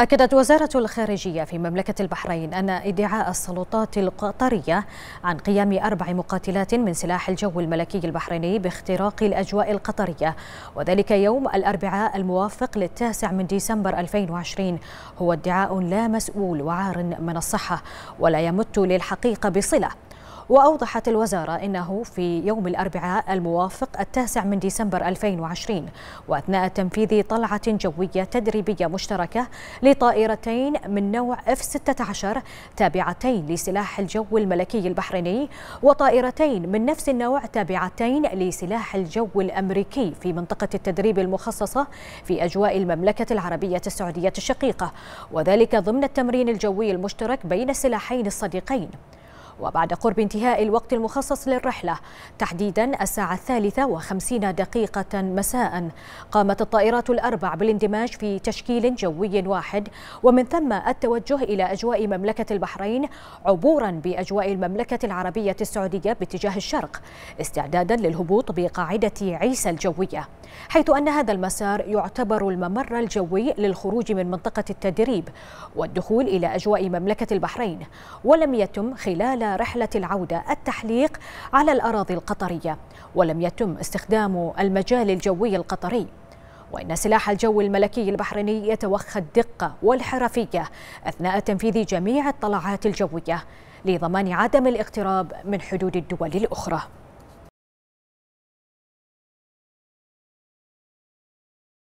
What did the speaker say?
أكدت وزارة الخارجية في مملكة البحرين أن ادعاء السلطات القطرية عن قيام أربع مقاتلات من سلاح الجو الملكي البحريني باختراق الأجواء القطرية وذلك يوم الأربعاء الموافق للتاسع من ديسمبر 2020 هو ادعاء لا مسؤول وعار من الصحة ولا يمت للحقيقة بصلة وأوضحت الوزارة أنه في يوم الأربعاء الموافق التاسع من ديسمبر 2020 وأثناء تنفيذ طلعة جوية تدريبية مشتركة لطائرتين من نوع F-16 تابعتين لسلاح الجو الملكي البحريني وطائرتين من نفس النوع تابعتين لسلاح الجو الأمريكي في منطقة التدريب المخصصة في أجواء المملكة العربية السعودية الشقيقة وذلك ضمن التمرين الجوي المشترك بين السلاحين الصديقين وبعد قرب انتهاء الوقت المخصص للرحلة تحديدا الساعة الثالثة وخمسين دقيقة مساء قامت الطائرات الأربع بالاندماج في تشكيل جوي واحد ومن ثم التوجه إلى أجواء مملكة البحرين عبورا بأجواء المملكة العربية السعودية باتجاه الشرق استعدادا للهبوط بقاعدة عيسى الجوية حيث أن هذا المسار يعتبر الممر الجوي للخروج من منطقة التدريب والدخول إلى أجواء مملكة البحرين ولم يتم خلال رحلة العودة التحليق على الأراضي القطرية ولم يتم استخدام المجال الجوي القطري وإن سلاح الجو الملكي البحريني يتوخى الدقة والحرفية أثناء تنفيذ جميع الطلعات الجوية لضمان عدم الاقتراب من حدود الدول الأخرى